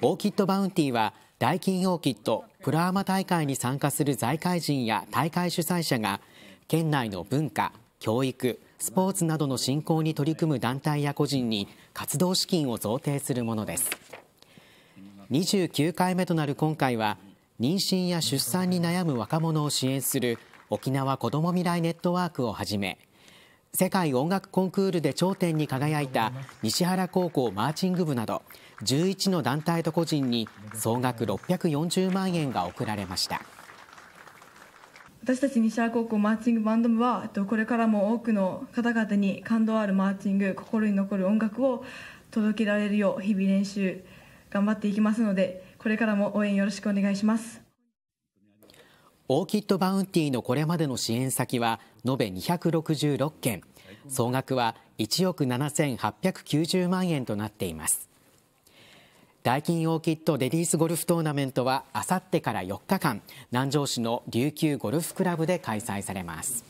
オーキッドバウンティは、ーは大金オーキッドプラーマ大会に参加する財界人や大会主催者が県内の文化教育スポーツなどの振興に取り組む団体や個人に活動資金を贈呈するものです29回目となる今回は妊娠や出産に悩む若者を支援する沖縄こども未来ネットワークをはじめ世界音楽コンクールで頂点に輝いた西原高校マーチング部など11の団体と個人に総額640万円が贈られました私たち西原高校マーチングバンド部はこれからも多くの方々に感動あるマーチング心に残る音楽を届けられるよう日々練習頑張っていきますのでこれからも応援よろしくお願いしますオーキッドバウンティのこれまでの支援先は延べ266件総額は1億7890万円となっていますキ金オーキッドレディースゴルフトーナメントはあさってから4日間南城市の琉球ゴルフクラブで開催されます